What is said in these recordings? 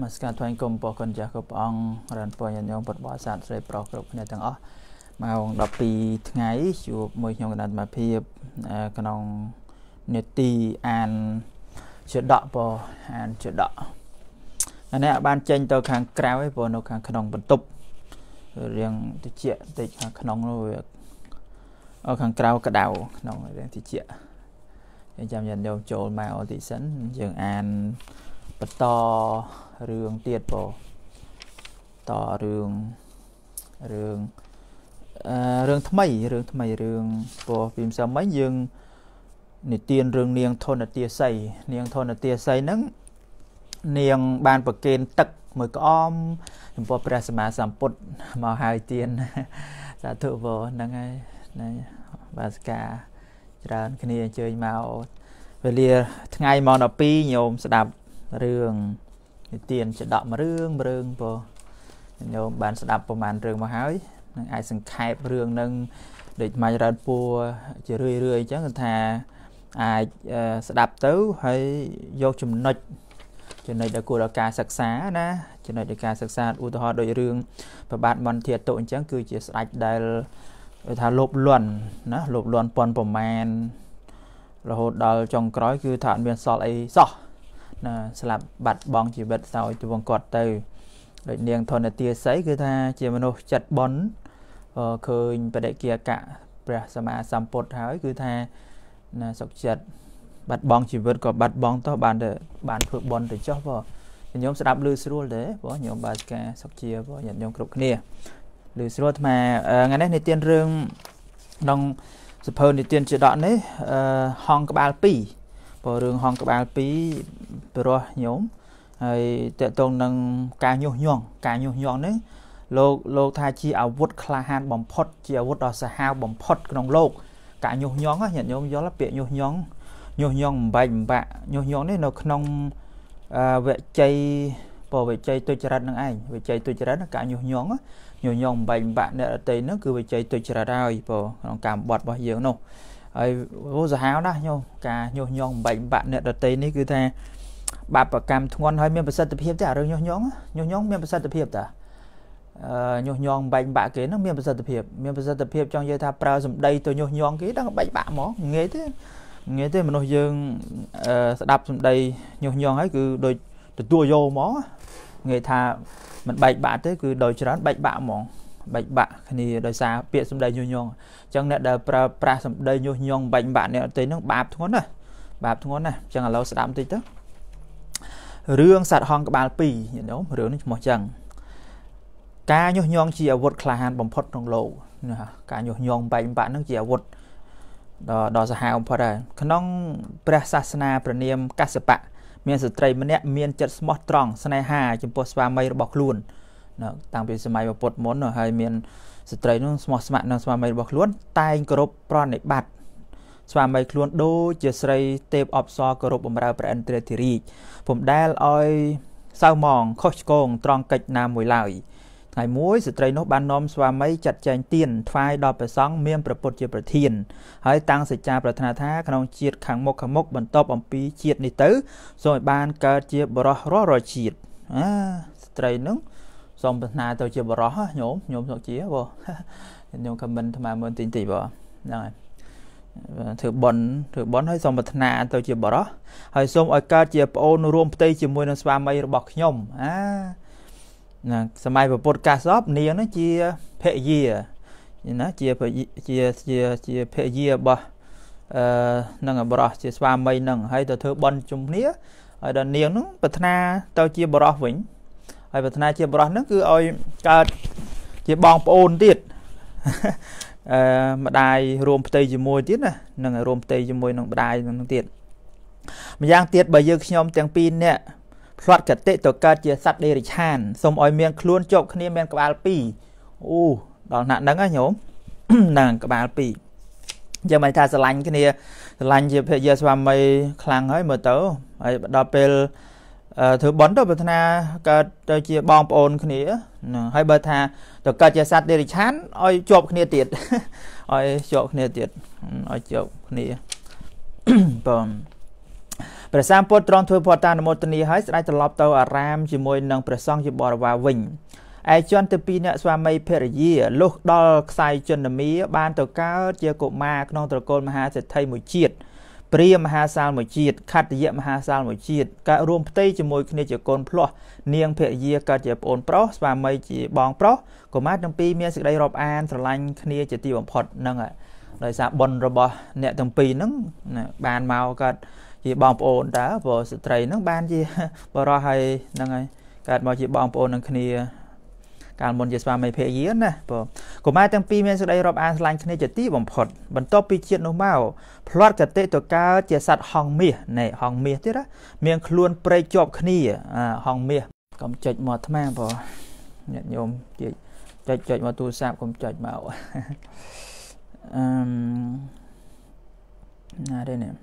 មកស្ការថ្លែងគុំពោះគុណចាស់គ្រប់ព្រះអង្គរានពញាញោមពុទ្ធបរិស័ទស្រីប្រុសគ្រប់គ្នាទាំងអស់ម៉ោង12ថ្ងៃជួបមួយខ្ញុំកណ្ដាលមកភាពក្នុងនេតិអានជដកពោអានជដកអានេះបានចេញទៅខាងក្រៅឯងព្រោះនៅខាងក្នុងបន្ទប់រៀងតិចតិចខាងក្នុងនោះវាអខាងក្រៅកដៅក្នុងរៀងតិចយើងចាំយ៉ាងយកចូលមកអូទីសិនយើងអានបន្តរឿងទៀតបងតរឿងរឿងអឺរឿងថ្មីរឿងថ្មីរឿងពោះពីម្សិលមិញយើងនិទានរឿងនាងធនទាស័យនាងធនទាស័យហ្នឹងនាងបានប្រគេនទឹកមួយក្អមចំពោះព្រះសម្មាសម្ពុទ្ធមកហើយទៀនសាធុវហ្នឹងហើយណាបាសកាច្រើនគ្នាអញ្ជើញមកវេលា ថ្ងៃម៉ោង12ញោមស្ដាប់រឿងនិទានចដកមួយរឿងរឿងពោញោមបានស្ដាប់ប្រហែលរឿងមកហើយនឹងអាចសង្ខេបរឿងនឹងដូចម៉ាញ់រ៉ានពួរជារឿយរឿយអញ្ចឹងគឺថាអាចស្ដាប់ទៅហើយយកចំណុចចំណុចដែលគួរដល់ការសិក្សាណាចំណុចដែលការសិក្សាឧទាហរណ៍ដូចរឿងប្របាទមន្ធាតុអញ្ចឹងគឺជាស្ដេចដែលគេថាលោបលន់ណាលោបលន់ប៉ុនប្រមាណរហូតដល់ចុងក្រោយ គឺថាអត់មានសល់អីសោះណាស្លាប់បាត់បង់ជីវិតសោយទវងគាត់ទៅដូចនាងធនទាស័យគឺថាជាមនុស្សចិត្តបន់ឃើញបដិគិកៈព្រះសម្មាសម្ពុទ្ធហើយ គឺថាណាសុខចិត្តបាត់បង់ជីវិតក៏បាត់បង់ទៅបានទៅបានធ្វើបន់ទៅចោះបងខ្ញុំស្ដាប់លឺស្រួលទេបងខ្ញុំបាទការសុខជាបងញាតិញោមគ្រប់គ្នាលឺស្រួលអាត្មាថ្ងៃនេះនិទានរឿងក្នុងសភើនិទានជាដកនេះហងក្បាល2បើរឿងហងក្បាល2ព្រោះញោមហើយតកតងនឹងការញុះញង់ការញុះញង់នេះលោកលោកថាជាអាវុធក្លាហានបំផុតជាអាវុធដ៏សាហាវបំផុតក្នុងលោកការញុះញង់ញាតិញោមយល់ពាក្យញុះញង់ញុះញង់បំបែកបំបាក់ញុះញង់នេះនៅក្នុងវជ័យពរវិជ័យទុច្ចរិតនឹងឯងវិជ័យទុច្ចរិតការញុះញង់ញុះញង់បំបែកបំបាក់អ្នកដតីនឹងគឺវិជ័យទុច្ចរិតហើយពរក្នុងកម្មបត់របស់យើងនោះហើយអូសាហាវណាស់ញោមការញុះញង់បំបែកបំបាក់អ្នកដតីនេះគឺថាបាបកម្មធ្ងន់ហើយមានប្រសិទ្ធភាពទេអារឿងញុះញង់ញុះញង់មានប្រសិទ្ធភាពតាញុះញង់បែកបាក់គេនឹងមានប្រសិទ្ធភាពមានប្រសិទ្ធភាពចង់និយាយថាប្រើសម្ដីទៅញុះញង់គេដល់បែកបាក់ហ្មងងាយទេងាយទេមនុស្សយើងស្ដាប់សម្ដីញុះញង់ហើយគឺដូចទទួលយកហ្មងងាយថាมันបែកបាក់ទេគឺដោយច្រើនបែកបាក់ហ្មងបែកបាក់គ្នាដោយសារពាក្យសម្ដីញុះញង់អញ្ចឹងអ្នកដែលប្រើប្រាស់សម្ដីញុះញង់បែកបាក់អ្នកទីនឹងបាបធ្ងន់ណាស់បាបធ្ងន់ណាស់អញ្ចឹងឥឡូវស្ដាប់បន្តិចទៅរឿងសត្វហង្សក្បាល2យល់ទេរឿងនេះឈ្មោះចឹងការញុះញង់ជាអាវុធក្លាហានបំផុតក្នុងលោកណាការញុះញង់បែកបាក់នឹងជាអាវុធដល់ដល់សាហាវបំផុតដែរក្នុងព្រះសាសនាព្រះនាមកសបៈមានស្ត្រីម្នាក់មានចិត្តស្មោះត្រង់ស្នេហា ចំពោះស្វាមីរបស់ខ្លួនណាតាំងពីសម័យពុទ្ធមុនហើយមានស្ត្រីនោះស្មោះស្ម័គ្រនឹងស្វាមីរបស់ខ្លួនតែងគោរពប្រណិប័តស្វាមីខ្លួនដូចជាស្រីទេពអប្សរគោរពបម្រើព្រះឥន្ទ្រាធិរាជពុំដែលឲ្យសៅម៉ងខុសឆ្គងត្រង់កិច្ចណាមួយឡើយថ្ងៃមួយស្ត្រីនោះបាននាំស្វាមីចាត់ចែងទៀនថ្វាយដល់ព្រះសង្ឃមានប្រពុតជាប្រធានហើយតាំងសេចក្តីប្រាថ្នាថាក្នុងជាតិខាងមុខខាងមុខបន្ទាប់អំពីជាតិនេះទៅសូមឲ្យបានកើតជាបរោះរស់រជាតិអាស្ត្រីនោះសូមប្រាថ្នាទៅជាបរោះញោមញោមសុខជាបងញោមខមមិនថ្មមើលតិចតិចបងហ្នឹងហើយធ្វើបន់ធ្វើបន់ហើយសូមប្រាថ្នា ទៅជាបរោះហើយសូមឲ្យកើតជាប្អូនរួមផ្ទៃជាមួយនឹង ស្វាមីរបស់ខ្ញុំអាណាសម័យពុទ្ធកាសបនាងនោះជាភរិយាណាជាជាជាជាភរិយារបស់អឺនឹងបរោះជាស្វាមីនឹងហើយទៅធ្វើបន់ជុំគ្នាហើយដល់នាងនោះប្រាថ្នាទៅជាបរោះវិញហើយប្រាថ្នា ជាបរោះនោះគឺឲ្យកើតជាបងប្អូនទៀតអឺម្ដាយរួមផ្ទៃជាមួយទៀតណានឹងរួមផ្ទៃជាមួយនឹងម្ដាយនឹងទៀតម្យ៉ាងទៀតបើយើងខ្ញុំទាំងពីរនាក់ផ្លាត់កតិទៅកើតជាសត្វដេរិឆានសូមឲ្យមានខ្លួនជាប់គ្នាមានក្បាលពីរអូដល់ណាស់ហ្នឹងណាញោមហ្នឹងក្បាលពីរយើងមិនថាស្រឡាញ់គ្នាស្រឡាញ់ជាភរិយាស្វាមីខ្លាំងហើយមើលទៅហើយដល់ពេលធ្វើបន់ទៅប្រាថ្នាកើតទៅជាបងប្អូនគ្នាហើយបើថាទៅកើតជាសត្វដេរិឆានឲ្យជាប់គ្នាទៀតឲ្យជាប់គ្នាទៀតឲ្យជាប់គ្នាបងព្រះសម្ពុទ្ធទ្រង់ធ្វើផតតានុមោទនីឲ្យស្ដេចត្រឡប់ទៅអារាមជាមួយនឹងព្រះសង្ឃជាបរិវារវិញឯជនទៅពីអ្នកស្វាមីភរិយាលុះដល់ខ្សែជន្មាបានទៅកើតជាកុមារក្នុងត្រកូលមហាសេដ្ឋីមួយជាតិព្រាមហាសាលមួយជាតិខត្តយៈមហាសាលមួយជាតិកើតរួមផ្ទៃជាមួយគ្នាជាកូនភ្លោះនាងភរិយាកើតជាប្អូនប្រុសស្វាមីជាបង ប្រុសកុមារទាំងពីរមានសេចក្តីរាប់អានស្រឡាញ់គ្នាជាទីបំផុតហ្នឹងដោយសារបុណ្យរបស់អ្នកទាំងពីរហ្នឹងបានមកគាត់ជាបងប្អូនតើព្រោះស្ត្រីហ្នឹងបានជាបរោះហើយហ្នឹងហើយកើតមកជាបងប្អូននឹងគ្នាកាលមុនជាស្វាមីភរិយាណាព្រោះកុមារទាំងពីរមានសេចក្តីរាប់អានស្រឡាញ់គ្នាជាទីបំផុតបន្ទាប់ពីជាតិនោះមកផ្លាត់កតិទៅកើតជាសត្វហងមាសណែហងមាសទៀតណាមានខ្លួនព្រែកជាប់គ្នាហងមាសកុំចុចមកអាត្មាព្រោះញាតិញោមជិច្ចចុចចុចមកទូរស័ព្ទកុំចុចមកអឺណាទេនេះ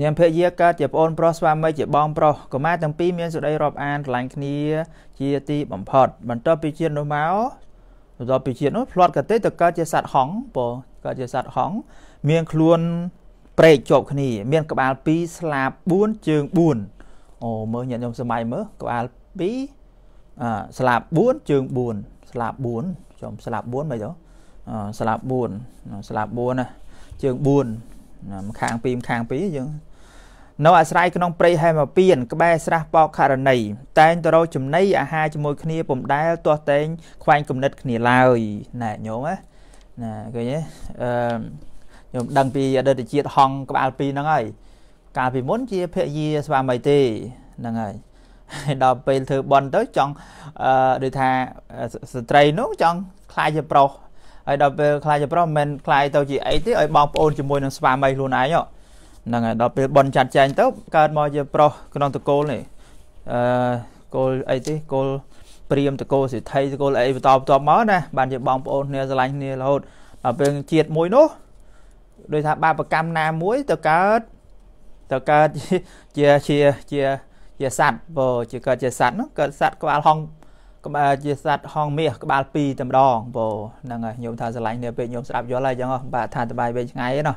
នាងភរិយាកើតជាប្អូនប្រុសស្វាមីជាបងប្រុសកុមារទាំងពីរមានសេចក្តីរាប់អានឆ្លាញ់គ្នា ជាទីបំផុតបន្ទាប់ពីជាតិនោះមកបន្ទាប់ពីជាតិនោះផ្្លាត់កទេទៅកើតជាសត្វហង្សពកើតជាសត្វហង្សមាន ខ្លួនព្រែកជាប់គ្នាមាន ក្បាល2ស្លាប4ជើង4អូមើលញាតិញោមសម័យមើលក្បាល2អាស្លាប4ជើង4ស្លាប4ចំស្លាប4មិនទេស្លាប4ស្លាប4ណាជើង4ម្ខាង2ម្ខាង2យើង នៅអាស្រ័យក្នុងព្រៃហេមពៀនក្បែរស្រះបោកករណីតែងទៅរកចំណីអាហារជាមួយគ្នាពុំដែលទាស់តែងខ្វែងគំនិតគ្នាឡើយណែញោមណាឃើញទេអឺញោមដឹងពីអតីតជាតិហងក្បាលពីរហ្នឹងហើយកាលពីមុនជាភរិយា ស្វាមីទេហ្នឹងហើយដល់ពេលធ្វើបន់ទៅចង់អឺដូចថាស្ត្រីនោះចង់ខ្លាយជាប្រុសហើយដល់ពេលខ្លាយជាប្រុសមិនមែនខ្លាយទៅជាអីទេឲ្យបងប្អូនជាមួយនឹងស្វាមីខ្លួនឯងហ្នឹងហើយដល់ពេលបន់ចាត់ចែងទៅ កើតមកជាប្រុសក្នុងតកូលនេះអឺគោលអីទេគោលព្រាមតកោសិទ្ធិតកោអីបន្តបន្តមកណាបានជាបងប្អូនគ្នាស្រឡាញ់គ្នារហូតដល់ពេលជាតិមួយនោះដោយថាបាបកម្មណាមួយ ទៅកើតទៅកើតជាជាជាជាសត្វពោជាកើតជាសត្វនោះកើតសត្វក្បាលហងក្បាលជាសត្វហងមាសក្បាលពីរតែម្ដងពោហ្នឹងហើយញោមថាស្រឡាញ់គ្នាពេកញោមស្ដាប់យល់ហើយអញ្ចឹងបាទថាតបាយវែងឆ្ងាយណា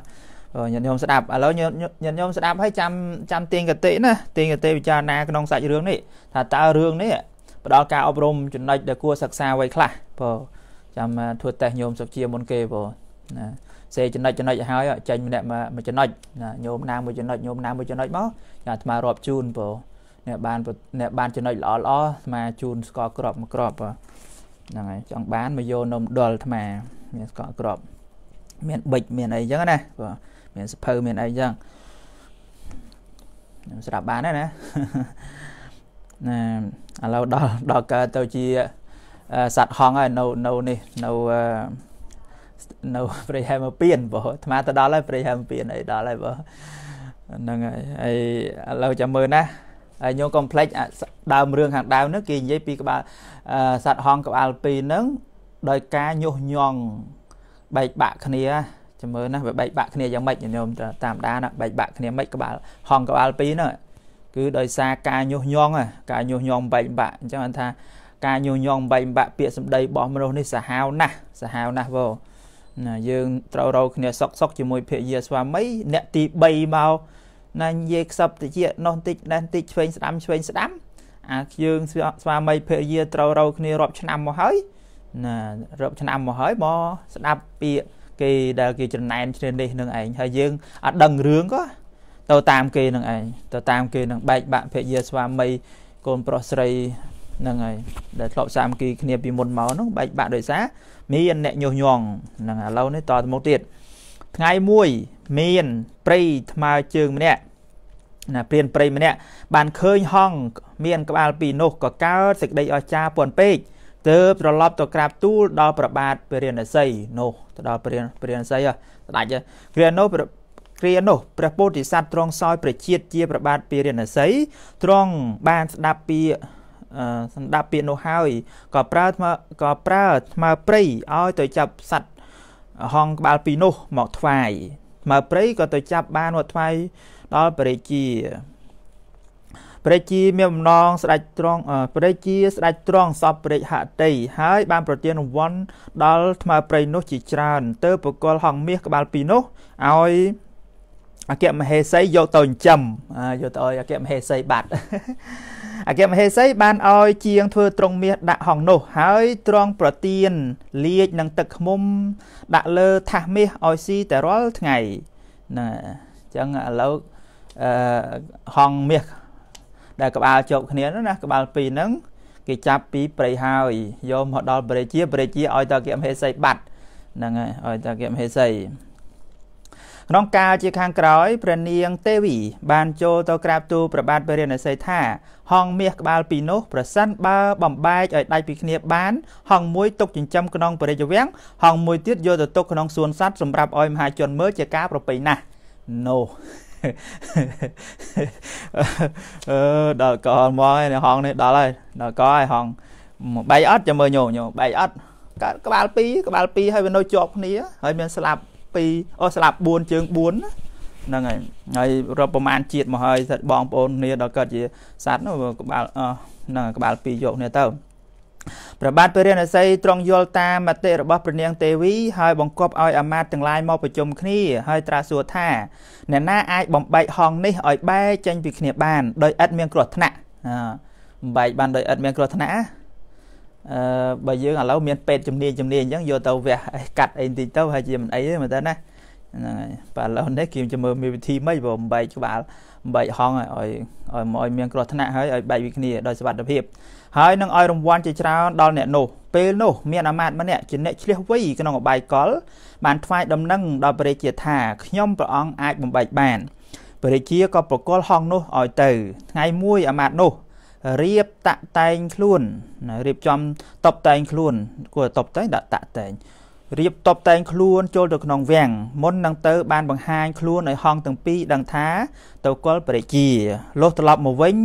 ញាតិញោមស្ដាប់ឥឡូវញាតិញោមស្ដាប់ហើយចាំចាំទាញកតិណាទាញកតិពិចារណាក្នុងសាច់រឿងនេះថាតើរឿងនេះផ្ដល់ការអប់រំចំណុចដែលគួរសិក្សាໄວខ្លះពោចាំធ្វើតេស្តញោមសុខជាមុនគេពោណាសេចំណុចចំណុចឲ្យចេញម្នាក់មួយចំណុចណាញោមណាមួយចំណុចញោមណាមួយចំណុចមកអាត្មារាប់ជូនពោអ្នកបានអ្នកបានចំណុចល្អល្អអាមាជូនស្ករក្របមួយក្របហ្នឹងហើយចង់បានមកយកនំដុលអាមាមានស្ករក្របមានប៊ិចមានអីចឹងណាបាទមានសភៅមានអីចឹងខ្ញុំស្រាប់បានហើយណាណាឥឡូវដល់ដល់កើតទៅជាសัตว์ហងហើយនៅនៅនេះនៅនៅព្រៃហែមពៀនបងអាត្មាទៅដល់ហើយព្រៃហែមពៀនអីដល់ហើយបងហ្នឹងហើយហើយឥឡូវចាំមើលណាហើយញោមកំភ្លេចដើមរឿងខាងដើមនោះគេនិយាយពីក្បាលសត្វហង្សក្បាលពីរហ្នឹងដោយការញុះញង់បែកបាក់គ្នាចាំមើលណាវាបែកបាក់គ្នាយ៉ាងម៉េចញោមតាមដានណាបែកបាក់គ្នាម៉េចក្បាលហង្សក្បាលពីរហ្នឹងគឺដោយសារការញុះញង់ការញុះញង់បែកបាក់អញ្ចឹងគាត់ថា ការញុះញង់បែកបាក់ពាក្យសម្ដីរបស់មនុស្សនេះសាហាវណាស់សាហាវណាស់វ៉ណាយើងត្រូវរោគ្នាសុកសុកជាមួយភរិយាស្វាមីអ្នកទី3មកណានិយាយខ្សឹបតិចនោះតិចណេះតិចឆ្វេងស្ដាំឆ្វេងស្ដាំអាយើងស្វាមីភរិយាត្រូវរោគ្នារាប់ឆ្នាំមកហើយណារាប់ឆ្នាំមកហើយមកស្ដាប់ពាក្យគេដែលគេច្រណែនជ្រៀននេះ នឹងឯងហើយយើងអត់ដឹងរឿងក៏ទៅតាមគេនឹងឯងទៅតាម គេនឹងបែកបាក់ភរិយាស្វាមីកូនប្រុសស្រីហ្នឹងហើយដែលធ្លាប់សាមគ្គីគ្នាពីមុនមកហ្នឹងបែកបាក់ដោយសារមានអ្នកញុះញង់ហ្នឹងឥឡូវនេះតទៅមុខទៀតថ្ងៃមួយមានព្រៃថ្មើរជើងម្នាក់ណាព្រានព្រៃម្នាក់បានឃើញហង្សមានក្បាល ពីរនោះក៏កើតសេចក្តីអស្ចារ្យពន់ពេកទើបត្រឡប់ទៅក្រាបទូលដល់ប្របាទព្រះរានសីនោះទៅដល់ព្រះព្រះរានសីស្ដេចគ្រានោះគ្រានោះព្រះពោធិសត្វទ្រង់សោយព្រះជាតិជាប្របាទព្រះរានសីទ្រង់បានស្ដាប់ពាក្យសម្ដាប់ពាក្យនោះហើយក៏ប្រើថ្មើក៏ប្រើ ថ្មើព្រៃឲ្យទៅចាប់សัตว์ហងក្បាលពីរនោះមកថ្វាយមើព្រៃក៏ទៅចាប់បានមកថ្វាយដល់ព្រះជាព្រះជាមានបំណងស្ដេចត្រង់ព្រះជាស្ដេចត្រង់សពព្រះហតីហើយបានប្រទានរង្វាន់ដល់ថ្មើព្រៃនោះជាច្រើន ទៅបកលហងមាសក្បាលពីរនោះឲ្យអគ្គមហេសីយកទៅចិញ្ចឹមយកទៅឲ្យអគ្គមហេសីបាត់អគ្គមហេសីបានឲ្យជាងធ្វើត្រង់មាសដាក់ហងនោះហើយត្រង់ប្រទៀនលាជនឹងទឹកឃុំដាក់លើថាសមាសឲ្យស៊ីតែរាល់ថ្ងៃណាអញ្ចឹងឥឡូវអឺហងមាសដែល ក្បាលជាប់គ្នានោះណាក្បាលពីរហ្នឹងគេចាប់ពីព្រៃហើយយកមកដល់ព្រះរាជាព្រះរាជាឲ្យតាគមហេសីបាត់ហ្នឹងហើយឲ្យតាគមហេសីក្នុងកាលជាខាងក្រោយព្រះនាង ទេវី បានចូលទៅក្រាបទូលព្រះបាទបរិណសេដ្ឋាហងមាសក្បាលពីរនោះប្រសិនបើបំបែកឲ្យដាច់ពីគ្នាបានហងមួយទុកចិញ្ចឹមក្នុងព្រះរាជវាំងហងមួយទៀតយកទៅទុកក្នុងសួនសត្វសម្រាប់ឲ្យមហាជនមើលជាការប្រពៃណាស់នោះអឺដល់កលមកហើយហងនេះដល់ហើយដល់កហើយហងបែកអត់ចាំមើលញោញោបែកអត់កើតក្បាលពីរក្បាលពីរហើយវានៅជាប់គ្នាហើយមានស្លាប់2អូស្លាប់4ជើង4ហ្នឹងហើយហើយរាប់ប្រមាណជាតិមកហើយបងប្អូនគ្នាដល់កើតជាសត្វនោះក្បាលហ្នឹងក្បាល2យកគ្នាទៅព្រះបាទព្រះរាជនសីទ្រង់យល់តាមមតិរបស់ព្រះនាង ទេវីហើយបង្គាប់ឲ្យអាមាត្យទាំងឡាយមកប្រជុំគ្នាហើយត្រាសួរថាអ្នកណាអាចបំបែកហងនេះឲ្យ បែកចេញពីគ្នាបានដោយឥតមានគ្រោះថ្នាក់បំបែកបានដោយឥតមានគ្រោះថ្នាក់ណាអឺបើយើងឥឡូវមានពេទ្យជំនាញជំនាញអញ្ចឹងយកទៅវះអីកាត់អីតិចទៅហើយជាមិនអីទេមើលទៅណាហ្នឹងហើយបាទឥឡូវនេះគេចាំមើលមានវិធីម៉េចបើបំបែកក្បាលបំបែកហង់ឲ្យឲ្យឲ្យមានគ្រោះថ្នាក់ហើយឲ្យបែកពីគ្នាដោយសុវត្ថិភាពហើយនឹងឲ្យរង្វាន់ជាច្រើនដល់អ្នកនោះពេលនោះមានអាមាត្យម្នាក់ជាអ្នកឆ្លៀសវៃក្នុងអបាយកលបានថ្វាយដំណឹងដល់ព្រះរាជាថាខ្ញុំព្រះអង្គអាចបំបែកបានព្រះរាជាក៏ប្រគល់ហង់នោះឲ្យទៅថ្ងៃមួយអាមាត្យនោះរៀបតាក់តែងខ្លួនណារៀបចំតបតែងខ្លួន គួរតបតែងដាក់តាក់តែងរៀបតបតែងខ្លួន ចូលទៅក្នុងវាំងមុននឹងទៅបានបង្ហាញខ្លួនឲ្យហងទាំងពីរដឹងថាទៅគល់ព្រះជាលុះត្រឡប់មកវិញ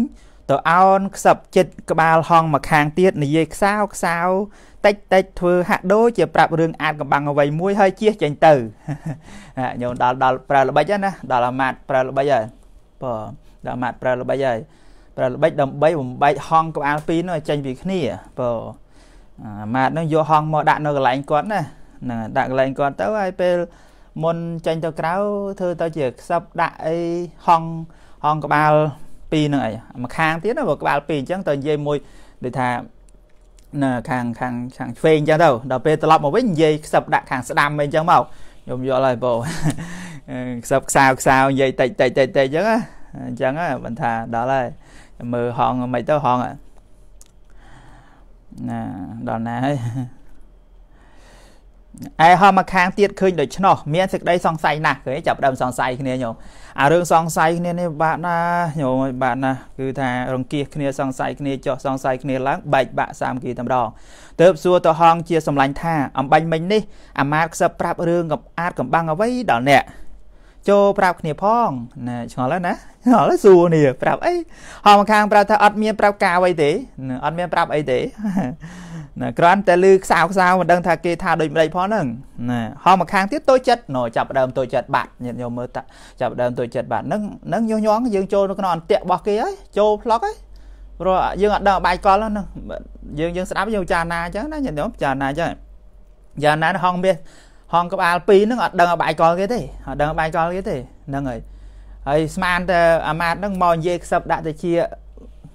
ទៅអោនខ្សឹបចិត្តក្បាលហងមកខាងទៀតនិយាយខ្សោខ្សោតិចតិចធ្វើហាក់ដូចជាប្រាប់រឿងអាចកំបាំងអ្វីមួយហើយជៀសចេញទៅញោមដល់ដល់ប្រើល្បិចណាដល់អាម៉ាត់ប្រើល្បិចហើយបើដល់អាម៉ាត់ប្រើល្បិចហើយប្រើល្បិចដើម្បីបំបែកហងក្បាលពីរនោះឲ្យចេញពីគ្នាព្រោះអាម៉ាតនឹងយកហងមកដាក់នៅកន្លែងគាត់ណាហ្នឹងដាក់កន្លែងគាត់ទៅហើយពេលមុនចេញទៅក្រៅធ្វើទៅជាខ្សឹបដាក់អីហងហងក្បាលពីរហ្នឹងអីមួយខាងទៀតណាបើក្បាលពីរអញ្ចឹងទៅនិយាយមួយដូចថាណាខាងខាងខាងឆ្វេងអញ្ចឹងទៅដល់ពេលត្រឡប់មកវិញនិយាយខ្សឹបដាក់ខាងស្ដាំវិញអញ្ចឹងមកខ្ញុំយល់ហើយបងខ្សឹបខ្សាវខ្សាវនិយាយតិចតិចតិចតិចអញ្ចឹងណាអញ្ចឹងហ្នឹងមិនថាដល់ហើយមើលហងមិនទៅហងណាដល់ណាហើយឯហោះមកខាងទៀតឃើញដូច្នោះមានសេចក្តីសង្ស័យណាស់គេចាប់ដើម សង្ស័យគ្នាញោមអារឿងសង្ស័យគ្នានេះបាក់ណាញោមបាក់ណាគឺថារង្គៀសគ្នាសង្ស័យគ្នាចុះសង្ស័យគ្នាឡើងបែកបាក់សាមគ្គីតែម្ដងទើបសួរទៅហងជាសម្លាញ់ថាអំបញ្ញមិញនេះ អាមាតខ្សឹបប្រាប់រឿងកំអាតកំបាំងអ្វីដល់អ្នកចូលប្រាប់គ្នាផងណាឆ្ងល់ហើយណាឆ្ងល់ហើយសួរនេះប្រាប់អីហោះម្ខាងប្រាប់ថាអត់មានប្រាប់ការអ្វីទេអត់មាន ប្រាប់អីទេណាគ្រាន់តែឮខ្សោខ្សោមិនដឹងថាគេថាដូចម្ដេចផងហ្នឹងណាហោះម្ខាងទៀតតូចចិត្តណចាប់ដើមតូចចិត្តបាត់ញាតិញោមមើលតាចាប់ដើមតូចចិត្តបាត់ហ្នឹងហ្នឹងញុះញង់យើងចូលនៅក្នុងអន្ទាក់របស់គេហើយចូលផ្លុកហើយព្រោះយើងអត់ដឹងបាយកលហ្នឹងយើងយើងស្ដាប់យើងចារណាអញ្ចឹងណាញាតិញោមចារណាអញ្ចឹងយ៉ាងណាហងមាសហងក្បាលពីរហ្នឹងអត់ដឹងឲ្យបាយកលគេទេអត់ដឹងឲ្យបាយកលគេទេហ្នឹងហើយហើយស្មានតែអាម៉ាតហ្នឹងមកនិយាយខ្សឹបដាក់ទៅជា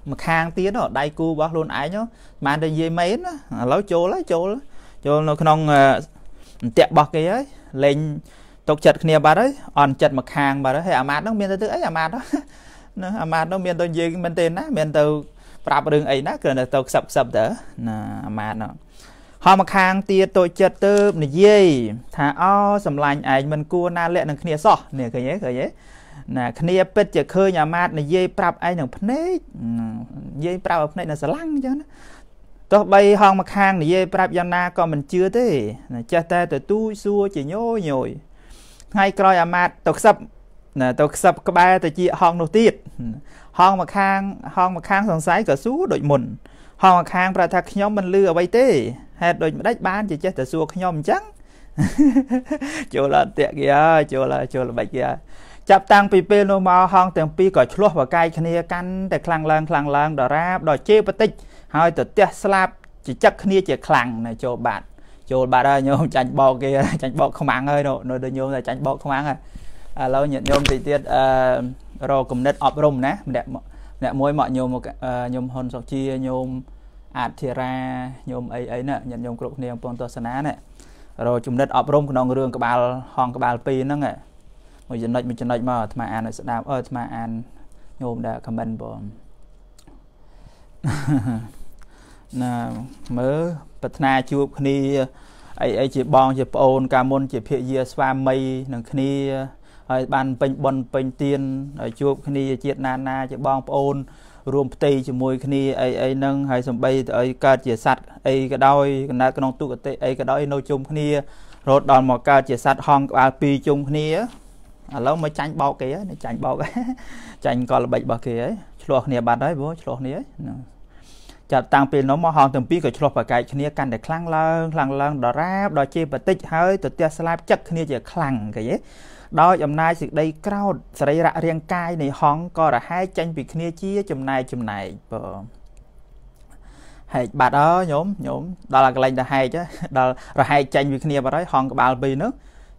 មួយខាងទៀតដៃគូរបស់ខ្លួនឯងស្មានតែនិយាយមែនណាឥឡូវចូលហើយចូលចូលនៅក្នុងអន្តៈរបស់គេហើយលេងຕົកចិត្តគ្នាបាត់ហើយអន់ចិត្តមកខាងបាត់ហើយអាម៉ាតហ្នឹងមានទៅធ្វើអីអាម៉ាតណាអាម៉ាតហ្នឹងមានទៅនិយាយមែនទេណា មានទៅប្រាប់រឿងអីណាគ្រាន់តែទៅខ្សឹបខ្សឹបទៅណាអាម៉ាតហ្នឹងហោះមកខាងទៀតតូចចិត្តទៅនិយាយថាអោសម្លាញ់ឯងមិនគួរណាលាក់នឹងគ្នាសោះនេះឃើញទេឃើញទេណាគ្នាពិតជាឃើញអាម៉ាតនិយាយប្រាប់ឯងនឹងភ្នែកនិយាយប្រាប់ឲ្យភ្នែកនៅស្រឡាំងអញ្ចឹងណាទោះបីហងមកខាងនិយាយប្រាប់យ៉ាងណាក៏មិនជឿទេចេះតែទទូចសួរជាញយញយថ្ងៃក្រោយអាម៉ាតទៅខ្សឹបណាទៅខ្សឹបក្បែរទៅជាហងនោះទៀតហងមកខាងហងមកខាងសង្ស័យក៏សួរដូចមុនហងខាងប្រាប់ថាខ្ញុំមិនលឺអ្វីទេហេតុដូចម្ដេចបានជាចេះតែសួរខ្ញុំអញ្ចឹងចូលអត់តាក់គេហើយចូលហើយចូលល្បិចគេហើយចាប់តាំងពីពេលនោះមកហងទាំងពីរក៏ឆ្លោះប្រកាយគ្នាកាន់តែខ្លាំងឡើងខ្លាំងឡើងដរាបដល់ជេរបតិចហើយទៅទះស្លាប់ចិញ្ចឹកគ្នាជាខ្លាំងនៅចូលបាត់ចូលបាត់ហើយញោមចាញ់បោកគេចាញ់បោកខ្មាំងហើយនៅដូចញោមតែចាញ់បោកខ្មាំងហើយឥឡូវញាតិញោមតិចទៀតអឺរកគំនិតអប់រំណាម្នាក់អ្នកមួយមកញោមញោមហ៊ុនសុកជាញោមអាចធារាញោមអីអីណាញាតិញោមគ្រប់គ្នាកំពុងទស្សនាណារកចំណិតអប់រំក្នុងរឿងក្បាល ហងក្បាល2ហ្នឹងមួយចំណុចមួយចំណុចមកអាត្មាអានឲ្យស្ដាប់អើអាត្មាអានញោមដែរខមមិនបងណាមើលប្រាថ្នាជួបគ្នាអីអីជាបង ជាប្អូន កាមុន ជាភិយា ស្វាមីនឹងគ្នាហើយបានពេញបនពេញទៀនជួបគ្នា ជាតិណានាជាបងប្អូន រួមផ្ទៃជាមួយគ្នាអីអីហ្នឹងហើយសំបីទៅអីកើតជាសัตว์អីក៏ដោយកណាត់ក្នុងទុគតិអីក៏ដោយ នៅជុំគ្នារត់ដល់មកកើតជាសัตว์ហងក្បាលពីរជុំគ្នាឥឡូវមកចាញ់បោកគេហើយចាញ់បោកចាញ់កលល្បិចរបស់គេហើយឆ្លោះគ្នាបាត់ហើយបងឆ្លោះគ្នាហើយចាប់តាំងពីនោះមកហងទាំងពីរក៏ឆ្លោះប្រកែកគ្នាកាន់តែខ្លាំងឡើងខ្លាំងឡើង ដរាបដល់ជេបន្តិចហើយទៅទះស្លាប់ចិត្តគ្នាជាខ្លាំងគេហ៎ដោយអំណាចសេចក្តីក្រោតសរីរៈរាងកាយនៃហង្សក៏រហែកចេញពីគ្នាជាចំណែកចំណែកបើហែកបាត់អើញោមញោមដល់អាកន្លែងទៅហែកដល់រហែកចេញពីគ្នាបាត់ហើយហង្សក្បាលពីរនោះ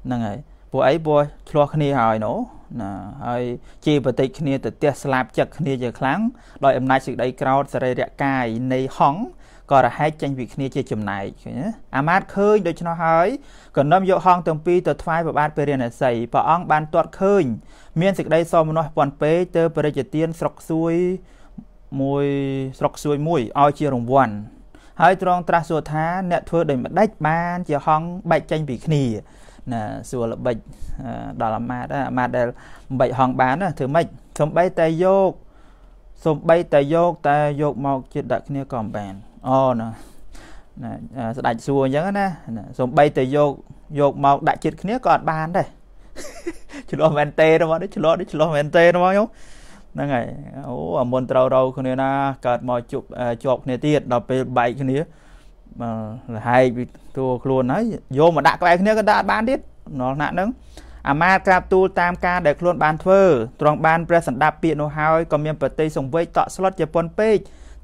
ហ្នឹងហើយពួកអីពួកឆ្លោះគ្នាហើយណូណាហើយជាបតិគ្នាទៅទះស្លាប់ចិត្តគ្នាជាខ្លាំងដោយអំណាចសេចក្តីក្រោតសរីរៈកាយនៃហង្សក៏រហែកចេញពីគ្នាជាចំណែកឃើញណាអាមាត្យឃើញដូច្នោះហើយក៏នាំយកហងទាំងពីរទៅថ្វាយព្រះបាទពារាណសីព្រះអង្គបានទាត់ឃើញមានសេចក្តីសោមនស្សពន់ពេកទៅបរិជ្ជទាន ស្រុកសួយមួយស្រុកសួយមួយឲ្យជារង្វាន់ ហើយត្រង់ត្រាស់សួរថាអ្នកធ្វើដូចម្ដេចបាន ជាហងបែកចេញពីគ្នាណាសួរល្បិចដល់អាមាត្យអាមាត្យដែលបែកហងបានណាធ្វើម៉េចសំបីតែយកសំបីតែយកតែយកមកជិតដាក់គ្នាក៏មិនបានអូណាណាស្ដាច់សួរអញ្ចឹងណាសំបីតែយកយកមកដាក់ចិត្តគ្នាក៏អត់បានដែរឆ្លោះមែនទេរបស់នេះឆ្លោះនេះឆ្លោះមែនទេរបស់ខ្ញុំហ្នឹងហើយអូអាមុនត្រូវរោគ្នាណាកើតមកជប់ជាប់គ្នាទៀតដល់ពេលបែកគ្នាបាទលហែកពីតួខ្លួនហើយយកមកដាក់ក្បែរគ្នាក៏ដាក់បានទៀតដល់ថ្នាក់ហ្នឹងអាមាត្យក្រាបទូលតាមការដែលខ្លួនបានធ្វើទ្រង់បានព្រះសម្ដាប់ពាក្យនោះហើយក៏មានប្រតិសង្វេកតក់ស្លុតជាប៉ុនពេក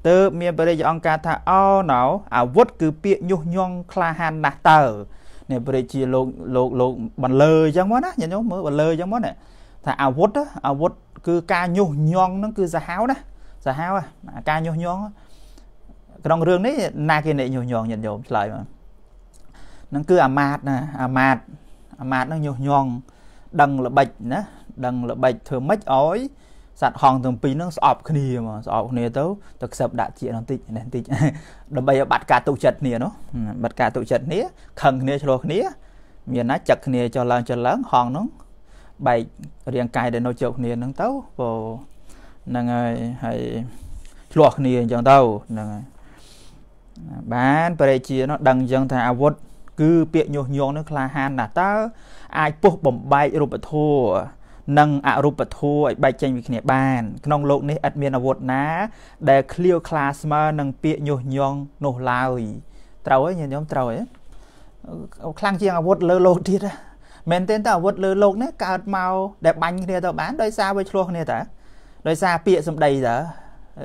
ទៅមានព្រះរាជអង្គការថាអូណៅអាវុធគឺពាក្យញុះញង់ក្លាហានណាស់តើនេះព្រះរាជាលោកលោកលោកបន្លឺអញ្ចឹងមកណាញាតិញោមមើលបន្លឺអញ្ចឹងមកណាថាអាវុធអាវុធគឺការញុះញង់ហ្នឹងគឺសាហាវណាសាហាវអាការញុះញង់ក្នុងរឿងនេះណាគេអ្នកញុះញង់ញាតិញោមឆ្លើយមកហ្នឹងគឺអាមាតណាអាមាតអាមាតហ្នឹងញុះញង់ដឹងល្បិចណាដឹងល្បិចធ្វើម៉េចឲ្យសត្វហង្សទាំងពីរហ្នឹងស្អប់គ្នាមកស្អប់គ្នាទៅទៅខ្សឹបដាក់ជាបន្តិចនេះបន្តិចដើម្បីឲ្យបាត់ការទុកចិត្តគ្នានោះបាត់ការទុកចិត្តគ្នាខឹងគ្នាឆ្លោះគ្នា មានណាចឹកគ្នាចុះឡើងចុះឡើងហង្សហ្នឹងបែករាងកាយដែលនៅជើងគ្នាហ្នឹងទៅពោហ្នឹងហើយហើយឆ្លោះគ្នាអញ្ចឹងទៅហ្នឹងហើយបានព្រះជានោះដឹងអញ្ចឹងថាអាវុធគឺ ពាក្យញុះញង់នឹងក្លាហានណាស់តើអាចពុះបំបែករូបធម៌និងអរូបធម៌ឲ្យបែកចេញពីគ្នាបានក្នុងលោកនេះឥតមានអាវុធណាដែលឃ្លាវខ្លាស្មើនឹងពាក្យញុះញង់នោះឡើយ ត្រូវហើយញាតិញោមត្រូវហើយខ្លាំងជាងអាវុធលើលោកទៀតមែនទេតើអាវុធលើលោកនេះកើតមកដែលបាញ់គ្នាទៅបានដោយសារវាឆ្លោះគ្នាតើដោយសារពាក្យសម្ដីតើ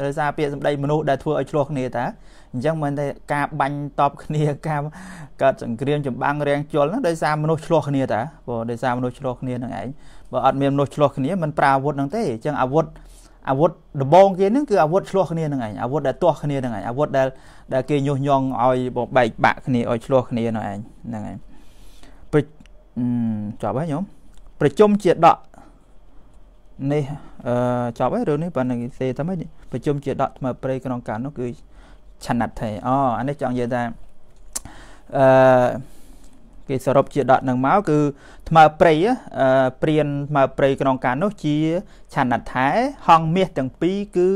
ដោយសារពាក្យសម្ដីមនុស្សដែលធ្វើឲ្យឆ្លោះគ្នាតើអញ្ចឹងមិនតែការបាញ់តបគ្នាការកើតសង្គ្រាមចម្បាំងរាំងជលនោះដោយសារមនុស្សឆ្លោះគ្នាតើព្រោះដោយសារមនុស្សឆ្លោះគ្នានឹងឯងបើអត់មានមនុស្សឆ្លោះគ្នាមិនប្រើអាវុធហ្នឹងទេអញ្ចឹងអាវុធអាវុធដំបងគេហ្នឹងគឺអាវុធឆ្លោះគ្នាហ្នឹងឯងអាវុធដែលទាស់គ្នាហ្នឹងឯងអាវុធដែលដែលគេញុះញង់ឲ្យបែកបាក់គ្នាឲ្យឆ្លោះគ្នាហ្នឹងឯងហ្នឹងឯងប្រចប់ហើយញោមប្រជុំជាដកនេះអឺចប់ហើយរឿងនេះប៉ណ្ណឹងសេតែមិនប្រជុំជាដកថ្មព្រៃក្នុងកាលនោះគឺឆាណាត់ថេអូអានេះចង់និយាយថាអឺគេសរុបជាដកនឹងមកគឺថ្មើព្រៃព្រានថ្មើព្រៃក្នុងការនោះជាឆានថែហងមាសទាំងពីរគឺ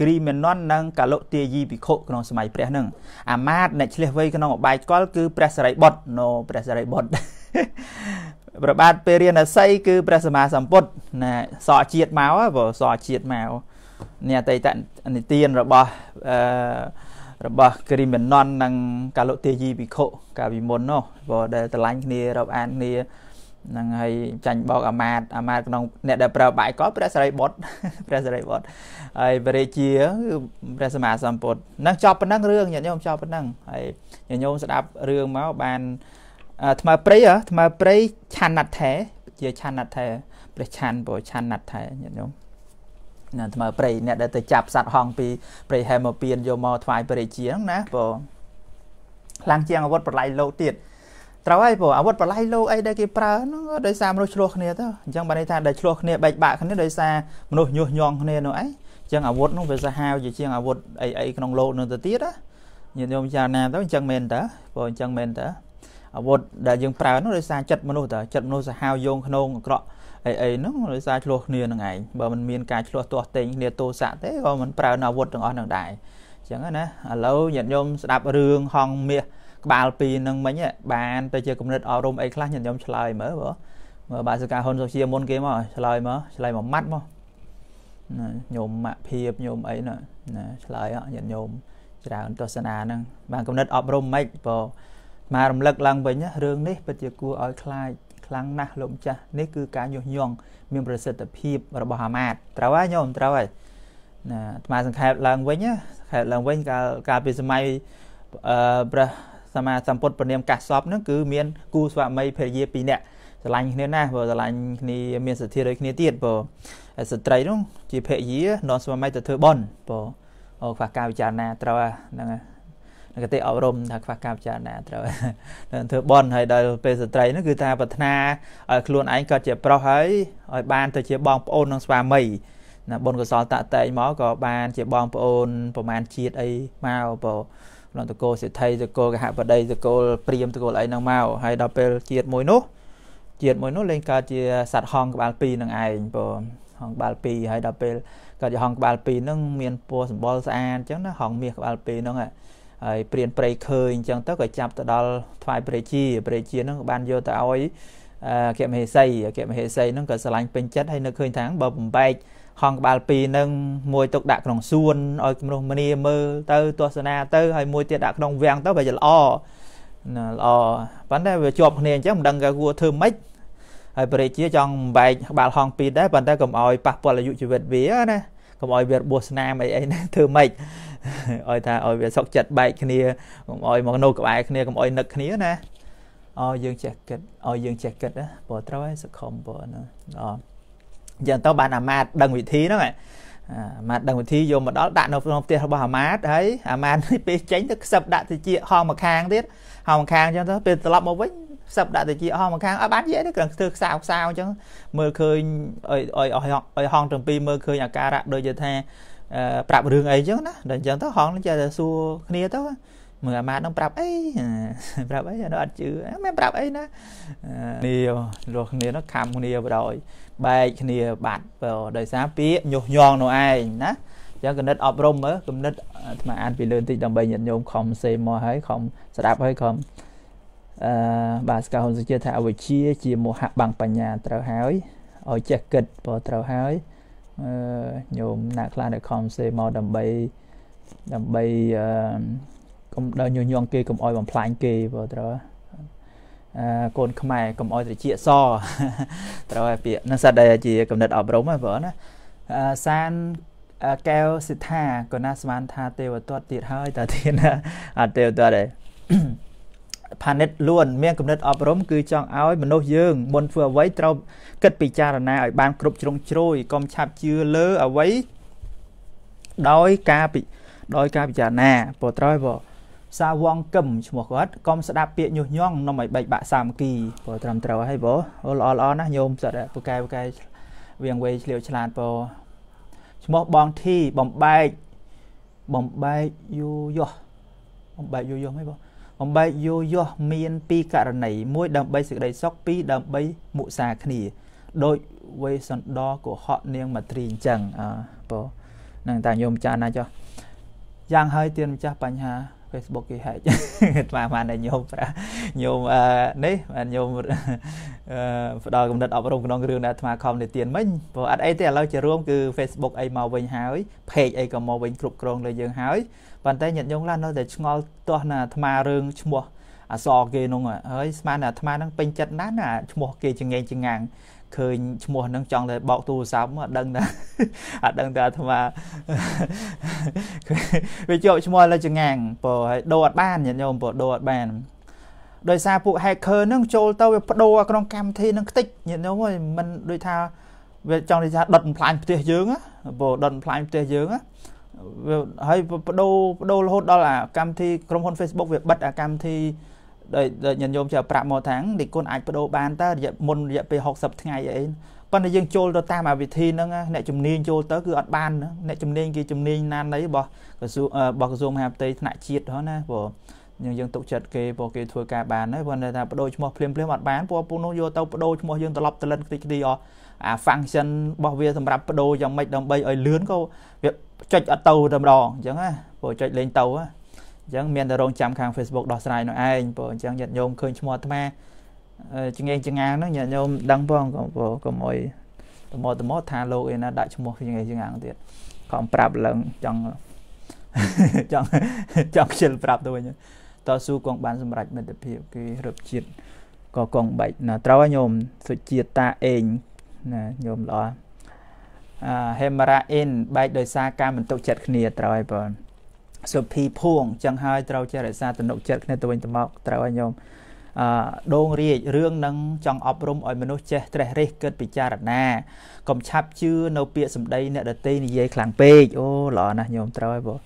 គ្រីមេណននិងកាលុទាយីភិក្ខុក្នុងសម័យព្រះនឹងអាមាតអ្នកឆ្លៀសវៃក្នុងអបាយកលគឺព្រះសារីបុត្រណូព្រះសារីបុត្រប្របាទពេលរៀនអស័យគឺព្រះសម្មាសម្ពុទ្ធណាសរជាតិមកបើសរជាតិមកនេះអតីតនិទានរបស់អឺរបស់គ្រីមេណននិងកាលុទេយីភិក្ខុកាលពីមុននោះព្រោះដែលឆ្លាញ់គ្នារាប់អានគ្នានឹងហើយចាញ់បោកអាមាតអាមាតក្នុងអ្នកដែលប្រើបាយក៏ព្រះសរិបុត្រព្រះសរិបុត្រហើយព្រះរាជាគឺព្រះសម្មាសម្ពុទ្ធនឹងចប់ប៉ុណ្ណឹងរឿងញាតិញោមចប់ប៉ុណ្ណឹងហើយញាតិញោមស្ដាប់រឿងមកបានថ្មើព្រៃថ្មើព្រៃឆានណដ្ឋេជាឆានណដ្ឋេព្រះឆានពោឆានណដ្ឋេញាតិញោមណាថ្មើព្រៃអ្នកដែលទៅចាប់សัตว์ហងពីព្រៃហេមពៀនយកមកថ្វាយព្រះជាណាបងខ្លាំងជាងអាវុធប្រឡាយលោកទៀតត្រូវហើយបងអាវុធប្រឡាយលោកអីដែលគេប្រើហ្នឹងដោយសារមនុស្សឆ្លោះគ្នាទៅអញ្ចឹងបានន័យថាដែលឆ្លោះគ្នាបែកបាក់គ្នាដោយសារមនុស្សញុះញង់គ្នានោះឯងអញ្ចឹងអាវុធនោះវាសាហាវជាជាងអាវុធអីអីក្នុងលោកនោះទៅទៀតណាញាតិញោមចារណាទៅអញ្ចឹងមែនតើបងអញ្ចឹងមែនតើអាវុធដែលយើងប្រើនោះដោយសារចិត្តមនុស្សតើចិត្តមនុស្សសាហាវយងខ្នងអក្រក់អីអីហ្នឹងដោយសារឆ្លោះគ្នានឹងឯងបើមិនមានការឆ្លោះទាស់ទែងគ្នាទោសៈទេក៏មិនប្រើនៅអាវុធទាំងអស់នឹងដែរអញ្ចឹងណាឥឡូវញាតិញោមស្ដាប់រឿងហងមាសក្បាលពីរនឹងមិញបានទៅជាគំនិតអប់រំអីខ្លះញាតិញោមឆ្លើយមើលបើមើលបាសិកាហ៊ុនសុជាមុនគេមកឆ្លើយមកឆ្លើយមកម៉ាត់មកណាញោមមកភាពញោមអីណាឆ្លើយញាតិញោមច្រើនទស្សនាហ្នឹងបានគំនិតអប់រំហ្មិចបើមករំលឹកឡើងវិញរឿងនេះពិតជាគួរឲ្យខ្លាចខ្លាំងណាស់លោកម្ចាស់នេះគឺការញុះញង់មាន ប្រសិទ្ធភាពរបស់អាមាត្យត្រូវហើយញោមត្រូវហើយណាអាត្មាសង្ខេបឡើងវិញសង្ខេបឡើងវិញកាលកាលពីសម័យអឺព្រះសម្មាសម្ពុទ្ធព្រានាមកាសបហ្នឹងគឺមានគូស្វាមីភរិយាពីរនាក់ស្រឡាញ់គ្នាណាស់ព្រោះស្រឡាញ់គ្នាមានសទ្ធាដូចគ្នាទៀតព្រោះស្ត្រីនោះជាភរិយានាំស្វាមីទៅធ្វើបន់ព្រោះអូខ្វះការពិចារណាត្រូវហ្នឹងហើយគតិអប់រំថាខ្វះការពិចារណាត្រូវធ្វើបន់ហើយដល់ពេលស្ត្រីនោះគឺថាប្រាថ្នាឲ្យខ្លួនឯងក៏ជាប្រុសហើយឲ្យបានទៅជាបងប្អូននឹងស្វាមីណាបុណ្យកុសលតតែងមកក៏បានជាបងប្អូនប្រមាណជាតិអីមកបើក្នុងតកោសិទ្ធិតកោកហបដីតកោព្រាមតកោអីហ្នឹងមកហើយដល់ពេលជាតិមួយនោះ ជាតិមួយនោះលែងកើតជាសត្វហងក្បាល2ហ្នឹងឯងបើហងក្បាល2ហើយដល់ពេលកើតជាហងក្បាល2ហ្នឹងមានពណ៌សម្បល់ស្អាតអញ្ចឹងណាហងមាសក្បាល2ហ្នឹងហ្នឹងហើយព្រានព្រៃឃើញអញ្ចឹងទៅក៏ចាប់ទៅដល់ថ្វាយព្រះជាព្រះជានឹងបានយកទៅឲ្យអគ្គមហេសីអគ្គមហេសីនឹងក៏ឆ្លាញ់ពេញចិត្តហើយនៅឃើញថាបើបំបែកហងក្បាលពីរនឹងមួយទុកដាក់ក្នុងសួនឲ្យមនុស្សម្នាមើលទៅទស្សនាទៅហើយមួយទៀតដាក់ក្នុងវាំងទៅវាល្អណាល្អប៉ុន្តែវាជាប់គ្នាអញ្ចឹងមិនដឹងថាគួរធ្វើម៉េចហើយព្រះជាចង់បំបែកក្បាលហងពីរដែរប៉ុន្តែកុំឲ្យប៉ះពាល់អាយុជីវិតវាណាកុំឲ្យវារបួសស្នាមអីអីណាធ្វើម៉េចឲ្យថាឲ្យវាសុកចិត្តបែកគ្នាកុំឲ្យមកនៅក្បែរគ្នាកុំឲ្យនឹកគ្នាណាឲ្យយើងចេះគិតឲ្យយើងចេះគិតណាព្រោះត្រូវហើយសខំព្រោះណាអញ្ចឹងទៅបានអាម៉ាត ដឹងវិធីហ្នឹងអាម៉ាតដឹងវិធីយកមកដល់ដាក់នៅក្នុងផ្ទះរបស់អាម៉ាតហើយអាម៉ាតពេលចេញទៅខ្សឹបដាក់ទៅជាហោមួយខាងទៀតហោមួយខាងអញ្ចឹងទៅពេលត្រឡប់មកវិញខ្សឹបដាក់ទៅជាហោមួយខាងឲ្យបានយេទេគ្រាន់ធ្វើខ្សោខ្សោអញ្ចឹងមើលឃើញឲ្យឲ្យអស់ឲ្យហងទាំងពីរមើលឃើញអាការៈដូចជាថាប្រាប់រឿងអីចឹងណាដល់អញ្ចឹងទៅហងចេះតែសួរគ្នាទៅមើលអាម៉ាតនឹងប្រាប់អីប្រាប់អីអត់អត់ជឿមិនប្រាប់អីណានីលោះគ្នានោះខំគ្នាបដ ாய் បែកគ្នាបាត់បើដោយសារពាកញុះញង់នោះឯងណាអញ្ចឹងគណិតអប់រំមើលគណិតអាត្មាអានពីលើបន្តិចដើម្បីញាតិញោមខំសេមកហើយខំស្ដាប់ហើយខំអឺបាទស្កោហ៊ុនសុជាថាអវិជ្ជាជាមោហៈបាំងបញ្ញាត្រូវហើយឲ្យចេះគិតបើត្រូវហើយញោមអ្នកខ្លះនៅខំសេមកដើម្បីដើម្បីកុំដល់ញញងគេកុំអោយបំផ្លាញគេបើត្រូវអឺកូនខ្មែរកុំអោយត្រជាសត្រូវហើយពាក្យនឹងសិតដែលជាកំណត់អប់រំហ្នឹងបើណាសានកែវសិដ្ឋាក៏ណាស្មានថាទេវទត្តទៀតហើយតើធានអត់ទេវទត្តទេផានិតលួន មានគំនិតអប់រំគឺចង់ឲ្យមនុស្សយើងមុនធ្វើអ្វីត្រូវគិតពិចារណាឲ្យ បាន គ្រប់ជ្រុងជ្រោយកុំឆាប់ជឿលើអ្វីដោយការដោយការពិចារណាពោត្រយបងសាវងកឹមឈ្មោះគាត់កុំស្ដាប់ពាក្យញុះញង់នំឲ្យបែកបាក់សាមគ្គីព្រោះត្រឹមត្រូវហើយបងអូល្អល្អណាស់ញោមសិតពូកែពូកែវៀងវេឆ្លៀវឆ្លាតបងឈ្មោះបងធីបំបែកបំបែកយូយោះបំបែកយូយោះមិនបងបំបែកយោយោះមានពីរករណីមួយដើម្បីសេចក្តីសុខពីរដើម្បីមុសាគ្នាដោយវេសន្តរកុហកនាងមត្រីអញ្ចឹងអពនឹងតាញោមចាណាចុះយ៉ាងហើយទៀនម្ចាស់បញ្ហា Facebook គេហែកស្មានបានតែញោមប្រាញោមអឺនេះញោមអឺផ្ដល់កំណត់អប់រំក្នុងរឿងដែលអាត្មាខំនិទានមិញព្រោះអត់អីទេឥឡូវជារួមគឺ Facebook អីមកវិញហើយ page អីក៏មកវិញគ្រប់គ្រងលើយើងហើយប៉ុន្តែញាតិញោមខ្លះនៅតែឆ្ងល់ទាស់នឹងអាត្មារឿងឈ្មោះអសរគេនោះហើយស្មានអាត្មានឹងពេញចិត្តណាស់ណាឈ្មោះគេចងេងចងាងឃើញឈ្មោះនឹងចង់តែបោកទូរស័ព្ទមកអត់ដឹងថាអត់ដឹងថាអាត្មាវាជាប់ឈ្មោះលើចងាងព្រោះឲ្យដូរអត់បានញាតិញោមព្រោះដូរអត់បានដោយសារពួក hacker នឹងចូលទៅវាបដូរក្នុងកម្មវិធីនឹងខ្ទេចញាតិញោមហើយមិនដូចថាវាចង់និយាយថាដុតបំផ្លាញផ្ទះយើងព្រោះដុតបំផ្លាញផ្ទះយើងហើយបដូរបដូររហូតដល់អាកម្មវិធីក្រុមហ៊ុន Facebook វាបិទអាកម្មវិធីដែលញញោមជាប្រាក់មកថាងនិគុណអាចបដូរបានតើរយៈមុនរយៈពេល60ថ្ងៃអីប៉ុន្តែយើងចូលទៅតាមអាវិធីហ្នឹងអ្នកជំនាញចូលទៅគឺអត់បានអ្នកជំនាញគេជំនាញណានៃរបស់ក្រសួងរបស់ក្រសួងមហាផ្ទៃថ្នាក់ជាតិហ្នឹងណាព្រោះយើងយើងទុកចិត្តគេព្រោះគេធ្វើការបានហើយប៉ុន្តែថាបដូរឈ្មោះភ្លាមភ្លាមអត់បានព្រោះពួកនោះយកទៅបដូរឈ្មោះយើងត្រឡប់ទៅលិនខ្ទេចខ្ទីអស់អា function របស់វាសម្រាប់បដូរយ៉ាងម៉េចដើម្បីឲ្យលឿនក៏វាចុចអត់ទៅតែម្ដងអញ្ចឹងណាព្រោះចុចលេងទៅណាអញ្ចឹងមានតែរងចាំខាង Facebook ដោះស្រាយនោះឯងព្រោះអញ្ចឹងញាតិញោមឃើញឈ្មោះអាត្មាចងេងចងាងហ្នឹងញាតិញោមដឹងផងកុំកុំអុយតមតមថាលោកឯណាដាក់ឈ្មោះចងេងចងាងទៀតខំប្រាប់ឡើងចង់ចង់ចង់ខ្ជិលប្រាប់ទៅវិញតស៊ូកងបានសម្រេចមិត្តភាពគឺរឹបជាតិក៏កងបែកណាត្រូវឲ្យញោមសុជាតិតាអេងណាញោមល្អហេមរ៉ាអ៊ីនបែកដោយសារការមិនទុកចិត្តគ្នាត្រូវហើយបងសុភីភួងចឹងហើយត្រូវចេះរក្សាទំនុកចិត្តគ្នាទៅវិញទៅមកត្រូវហើយញោមអឺដងរាជរឿងនឹងចង់អប់រំឲ្យមនុស្សចេះត្រេះរិះគិតពិចារណាកុំឆាប់ជឿនៅពាក្យសម្ដីអ្នកដតីនិយាយខ្លាំងពេកអូល្អណាស់ញោមត្រូវហើយបង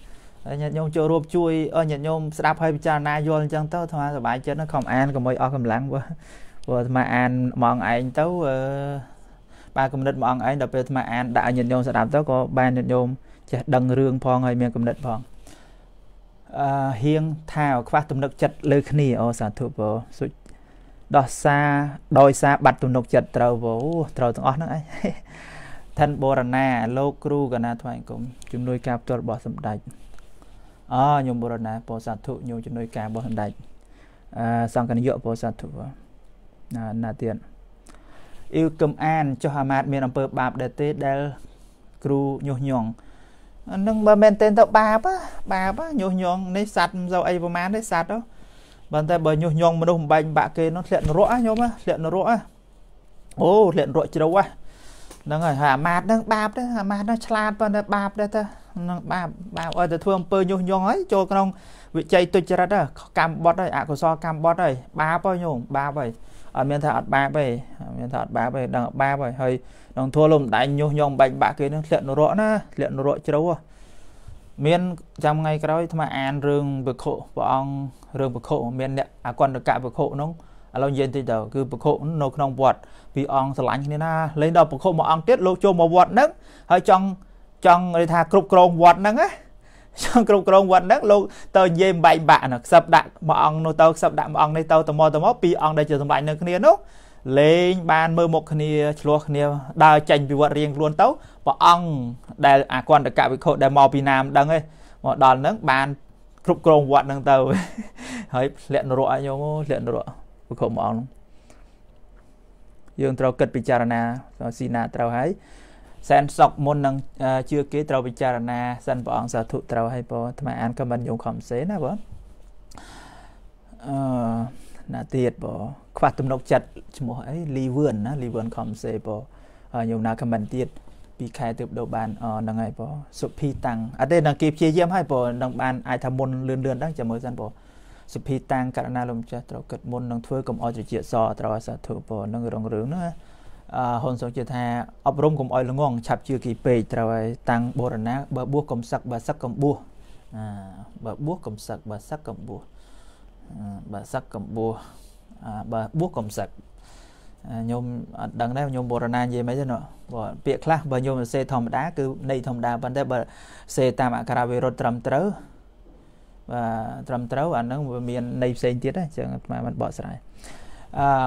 ញាតិញោមចូលរួមជួយញាតិញោមស្ដាប់ហើយពិចារណាយល់អញ្ចឹងទៅអាត្មាសប្បាយចិត្តណាខំអានកុំអីអស់កម្លាំងព្រោះអាត្មាអានម៉ងឯងទៅអឺបាទគំនិតមួយអង្គឯងដល់ពេលអាត្មាអានដាក់ឲ្យញាតិញោមស្ដាប់ទៅក៏បានញាតិញោមចេះដឹងរឿងផងហើយមានគំនិតផងអឺហៀងថាខ្វះទំនុកចិត្តលើគ្នាអូសាធុពោសុចដោះសារដោយសារបាត់ទំនុកចិត្តត្រូវពោត្រូវទាំងអស់ហ្នឹងឯងឋិនបរណាលោកគ្រូកណាថ្វាយអង្គមជំនួយ ការផ្ទាល់របស់សម្ដេចអូញោមបរណាពោសាធុញោមជំនួយការរបស់សម្ដេចអឺសង្កនិយពោសាធុណាណាទៀតអឺអ៊ីវកឹមអានចុះអាម៉ាតមានអំពើបាបដែរទេដែលគ្រូញុះញង់នឹងបើមែនទេទៅបាបបាបញុះញង់នេះសัตว์មិនសូវអីប្រមាណទេសัตว์បើតែបើញុះញង់មនុស្សបំបែកបាក់គេនោះធ្លាក់នរកខ្ញុំធ្លាក់នរកអូធ្លាក់នរកជ្រៅហ្នឹងហើយហើយអាម៉ាតហ្នឹងបាបដែរអាម៉ាតហ្នឹងឆ្លាតប៉ុន្តែបាបដែរទៅនឹងបាបបាបឲ្យតែធ្វើអំពើញុះញង់ហើយចូលក្នុង វិច័យទុច្ចរិតកម្មបត់ហើយអកុសលកម្មបត់ហើយបាបហើយញោមបាបហើយអត់មានថាអត់បាបទេអត់មានថាអត់បាបទេដឹងបាបហើយហើយក្នុងធัวលំដែងញុះញង់បាញ់បាក់គេនឹងធ្លាក់នរកណាធ្លាក់នរកជ្រៅមានចាំថ្ងៃក្រោយអាត្មាអានរឿងពខុព្រះអង្គរឿងពខុមានអ្នកអកន្តកៈពខុនោះឥឡូវនិយាយតិចទៅគឺពខុនៅក្នុងវត្តពីរអង្គស្រឡាញ់គ្នាណាលេងដល់ពខុមួយអង្គទៀតលោកចូលមកវត្តហ្នឹងហើយចង់ចង់និយាយថា គ្រប់គ្រងវត្តហ្នឹងណាចង់គ្រប់គ្រងវត្តហ្នឹងលោកទៅនិយាយបែកបាក់ណាខ្សឹបដាក់មួយអង្គនោះទៅខ្សឹបដាក់មួយអង្គនេះទៅតមកតមកពីរអង្គដែលជាសម្បាញ់នឹងគ្នានោះលេងបានមើលមុខគ្នាឆ្លោះគ្នាដើរចេញពីវត្តរៀងខ្លួនទៅព្រះអង្គដែលអាគន្តកវិខុដែលមកពីណាមដឹងឯងមកដល់ហ្នឹងបាន គ្រប់គ្រងវត្តហ្នឹងទៅហើយធ្លាក់នរកឲ្យញោមធ្លាក់នរកវិខុមួយអង្គយើងត្រូវគិតពិចារណាស៊ីណាត្រូវហើយសែនសុកមុននឹងជឿគេត្រូវពិចារណាសិនព្រះអង្គសាធុត្រូវឲ្យបងអាត្មាអានខមមិនយងខំសេណាបងអឺណាទៀតបងខ្វះទំនុកចិត្តឈ្មោះអីលីវឿនណាលីវឿនខំសេបងញោមណាខមមិនទៀតពីខែទើបដូរបានហ្នឹងហើយបងសុភីតាំងអត់ទេដល់គេព្យាយាមហើយបងនឹងបានអាចថាមុនលឿនលឿនដល់ចាំមើលសិនបងសុភីតាំងករណាលំចាស់ត្រូវគិតមុននឹងធ្វើកុំអោយត្រជាសត្រូវឲ្យសាធុបងនឹងរងរឿងណាហ៊ុនសែនជឿថាអប់រំកុំអោយល្ងងឆាប់ជឿគីពេកត្រូវហើយតាំងបរណាបើបួសកុំសឹកបើសឹកកុំបួសអាបើបួសកុំសឹកបើសឹកកុំបួសបើសឹកកុំបួសបើបួសកុំសឹកខ្ញុំអត់ដឹងដែរខ្ញុំបរណានិយាយមិនទេណោះព្រោះពាក្យខ្លះបើខ្ញុំសេធម្មតាគឺន័យធម្មតាប៉ុន្តែបើសេតាមអក្ខរាវិរុទ្ធត្រឹមត្រូវបាទត្រឹមត្រូវអានឹងវាមានន័យផ្សេងទៀតដែរចឹងអាត្មាមិនបកស្រាយ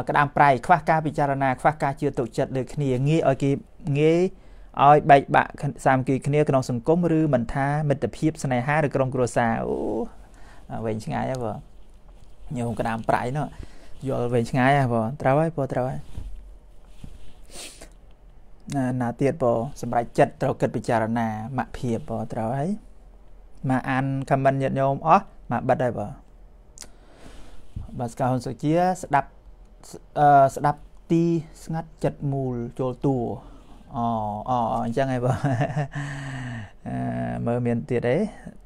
ក្តាមប្រៃខ្វះការពិចារណាខ្វះការជឿទុកចិត្តលើគ្នាងាយឲ្យគេងាយឲ្យបែកបាក់សាមគ្គីគ្នាក្នុងសង្គមឬមិនថាមិត្តភាពស្នេហាឬក្រុមគ្រួសារអូវែងឆ្ងាយហ៎បងញោមក្តាមប្រៃនោះយល់វែងឆ្ងាយហ៎បងត្រូវហើយបងត្រូវហើយណាណាទៀតបងសម្រាប់ចិត្តត្រូវគិតពិចារណាមកភាពបងត្រូវហើយមកអានខមមិនញាតញោមអស់មកបិទហើយបងបាទស្កាហ៊ុនសុជាស្ដាប់ស្ដាប់ទីស្ងាត់ចិត្តមូលចូលតួអូអូអញ្ចឹងហើយបងអឺមើលមានទៀតទេ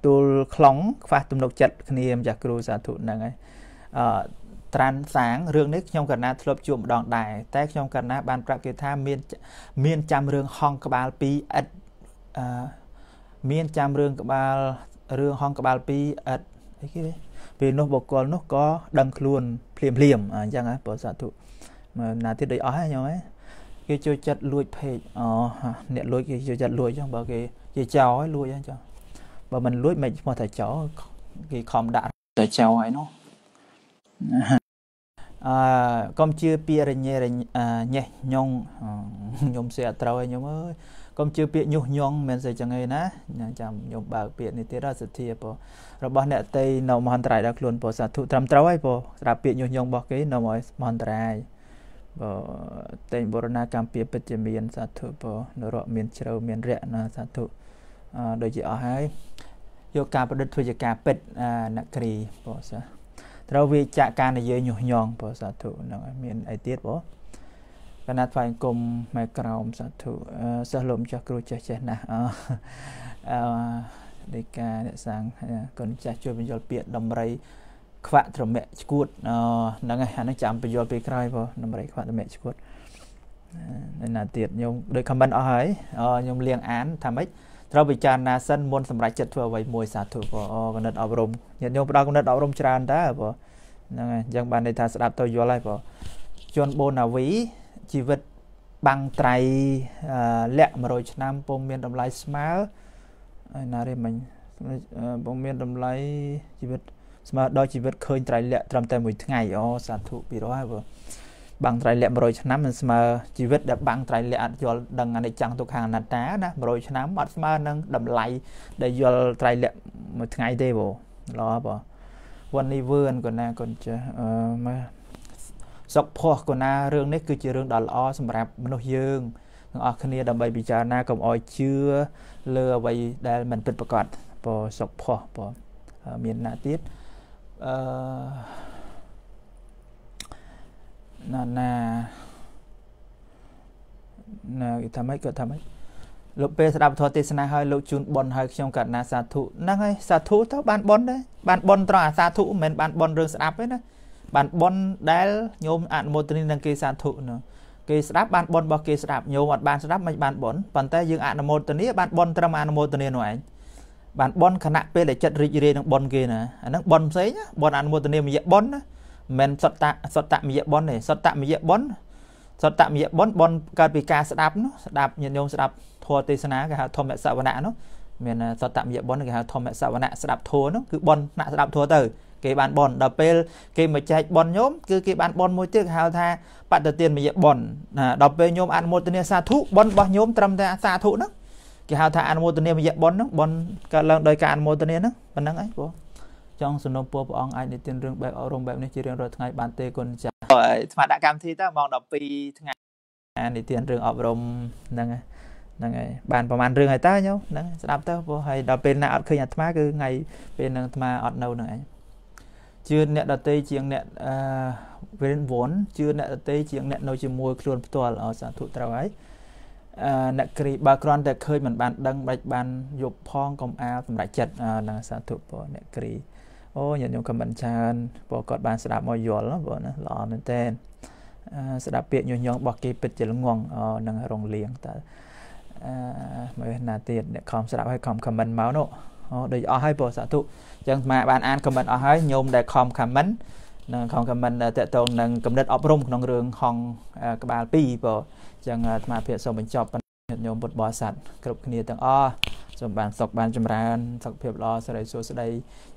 ទូលខ្លងខ្វះទំនុកចិត្តគ្នាម្ចាស់គ្រូសាធុហ្នឹងហើយអឺត្រានសាងរឿងនេះខ្ញុំកណ្ណាធ្លាប់ជួបម្ដងដែរតែខ្ញុំកណ្ណាបានប្រាប់គេថាមាន មានចាំរឿងហងក្បាល2អិតអឺមានចាំរឿងក្បាលរឿងហងក្បាល2អិតអីគេទេពេលនោះបុគ្គលនោះក៏ដឹងខ្លួនភ្លាមភ្លាមអញ្ចឹងហ៎បើសាធុមកណាទៀតដូចអស់ហ៎ញោមហ៎គេចូលចិត្តលួចភេកអូអ្នកលួចគេចូលចិត្តលួចចឹងបើគេជាចោលលួចអញ្ចឹងបើមិនលួចមិនឈ្មោះថាចោលគេខំដាក់តែចោលហើយនោះអឺកុំជឿពាក្យរញ៉េរញ៉េញញងខ្ញុំសេះអត្រូវហើយញោមអើយកុំជឿពាក្យញុះញង់មិនស្អីចឹងឯណាចាំខ្ញុំបើកពាក្យនេះទៀតសិទ្ធាពរបស់អ្នកតីនៅមហន្តរាយដល់ខ្លួនពោសាធុត្រឹមត្រូវហើយពោស្ដាប់ពាក្យញុះញង់របស់គេនៅឲ្យមហន្តរាយបតែងបរណាកម្មពីពិតជាមាន សាធុបនរកមានជ្រៅមានរៈណាសាធុដូចជាអស់ហើយយកការប្រឌិតធ្វើជាការពិតអ្នកគ្រីបោះសាត្រូវវាចាក់ការនិយាយញុះញង់បោះសាធុហ្នឹងហើយមានអីទៀតបោះកណាត់ថ្វាយអង្គមម៉ែក្រោមសាធុសិស្សលោកម្ចាស់គ្រូចេះចេះណាស់អឺនៃការអ្នកសាងកូនចាស់ជួយបញ្យល់ពាក្យដំរី ខ្វាក់ត្រមាក់ឈួតហ្នឹងហើយអានឹងចាំបញ្យល់ពេលក្រោយបងដំរីខ្វាក់ត្រមាក់ឈួតនៅណាទៀតខ្ញុំដូច comment អស់ហើយខ្ញុំលៀងអានថាម៉េចត្រូវពិចារណាសិនមុនសម្រាប់ចិត្តធ្វើអ្វីមួយសាធុបងអូកណិតអប់រំញាតិញោមផ្ដល់កណិតអប់រំច្រើនតើបងហ្នឹងហើយអញ្ចឹងបានន័យថាស្ដាប់ទៅយល់ហើយបងជនបូណាវីជីវិតបាំងត្រៃលក្ខ100ឆ្នាំពុំមានតម្លៃស្មើហើយណារីមិញពុំមានតម្លៃជីវិតស្មើដល់ជីវិតឃើញត្រៃលក្ខត្រឹមតែមួយថ្ងៃអូសាធុពីរោះហើយបើបាំងត្រៃលក្ខ100ឆ្នាំមិនស្មើជីវិតដែលបាំងត្រៃលក្ខអត់យល់ដឹងអនិច្ចំទុក្ខអនត្តាណា100ឆ្នាំអត់ស្មើនឹងតម្លៃដែលយល់ត្រៃលក្ខមួយថ្ងៃទេបងល្អបងវណ្ណីវឿនកូនណាកូនចាអឺសុកភ័ស្កុណារឿងនេះគឺជារឿងដ៏ល្អសម្រាប់មនុស្សយើងទាំងអស់គ្នាដើម្បីពិចារណាកុំអោយជឿលើអ្វីដែលមិនពិតប្រាកដពោសុកភ័ស្ពោមានណាទៀតអឺណាណាណាគេថាម៉េចគាត់ថាម៉េចលោកពេលស្ដាប់ធម៌ទេសនាហើយលោកជូនប៉ុនហើយខ្ញុំកាណាសាធុហ្នឹងហើយសាធុទៅបានប៉ុនដែរបានប៉ុនត្រង់អាសាធុមិនមែនបានប៉ុនរឿងស្ដាប់ទេណាបានប៉ុនដែលញោមអនុមោទនីនឹងគេសាធុនោះគេស្ដាប់បានប៉ុនរបស់គេស្ដាប់ញោមអត់បានស្ដាប់មិនបានប៉ុនប៉ុន្តែយើងអនុមោទនីបានប៉ុនត្រឹមអនុមោទនីនោះឯងបានប៉ុនខណៈពេលដែលចិត្តរីករាយនឹងប៉ុនគេណាអាហ្នឹងប៉ុនផ្សេងប៉ុនអនុមោទនីមយៈប៉ុនណាមិនសតតសតតមយៈប៉ុនទេសតតមយៈប៉ុនសតតមយៈប៉ុនប៉ុនកើតពីការស្ដាប់នោះស្ដាប់ញាតិញោមស្ដាប់ធម៌ទេសនាគេហៅធម្មសវណៈនោះមានសតតមយៈប៉ុនគេហៅធម្មសវណៈស្ដាប់ធម៌នោះគឺប៉ុនថ្នាក់ស្ដាប់ធម៌ទៅគេបានបនដល់ពេលគេមកចែកបនញោមគឺគេបានបន មួយទៀតគេហៅថា បតទានមយបនដល់ពេលញោមអនុមោទនាសាធុបនរបស់ញោមត្រឹមតែសាធុហ្នឹងគេហៅថាអនុមោទនាមយបនហ្នឹងបនកើតឡើងដោយការអនុមោទនាហ្នឹងប៉ុណ្្នឹងឯងបងចង់សំណូមពរព្រះអង្គអាចនិទានរឿងបែបអរំបែបនេះជារៀងរាល់ថ្ងៃបានទេគុណចាស់ស្មារតីកម្មវិធីតើម៉ោង12ថ្ងៃនិទានរឿងអប់រំហ្នឹងឯងហ្នឹងហើយបានប្រហែលរឿងហើយតើញោមហ្នឹងស្ដាប់ទៅព្រោះហើយដល់ពេលណាអត់ឃើញអាត្មាគឺថ្ងៃពេលនឹងអាត្មាអត់នៅហ្នឹងឯងជឿអ្នកដតីជាងអ្នកអឺ when one ជឿអ្នកដតីជាងអ្នកនៅជាមួយខ្លួនផ្ទាល់អសាធុត្រូវហើយអឺអ្នកគ្រីបើគ្រាន់តែឃើញមិនបានដឹងបាច់បាន យប់ផងកុំអាលសម្រាប់ចិត្តហ្នឹងសាធុពអ្នកគ្រីអូញាតិញោមខមមិនច្រើនព្រោះគាត់បានស្ដាប់មកយល់ព្រោះណាល្អមែនតើស្ដាប់ពាក្យញុះញង់របស់គេពិតជាល្ងងនឹងរងលៀងតើអឺមើលណាទៀតអ្នកខំស្ដាប់ហើយខំខមមិនមកនោះអូដូចអស់ហើយពោសាធុអញ្ចឹងស្មាបានអានខមមិនអស់ហើយញោមដែលខំខមមិននឹងខំខមមិនតកតងនឹងកំណត់អប់រំក្នុងរឿងហងក្បាល2ពោអញ្ចឹងអាត្មាភាពសូមបញ្ចប់ញាតិញោមពុទ្ធបរិស័ទគ្រប់គ្នាទាំងអស់សូមបានសុខបានចម្រើនសុខភាពល្អសិរីសួស្តី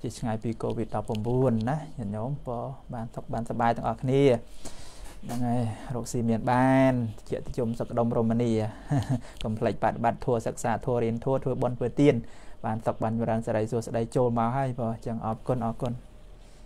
ជាឆ្ងាយពី COVID-19 ណាញាតិញោមពោបានសុខបានសប្បាយទាំងអស់គ្នាហ្នឹងហើយរោគស៊ីមាន បានជាតិជុំសក្ដុំរមនីកំ plex បដិបត្តិធัวសិក្សាធัวរៀនធัวធ្វើបន់ធ្វើទៀនបានសុខបានចម្រើនសេរីសួស្តីចូលមកហើយបងអញ្ចឹងអរគុណអរគុណ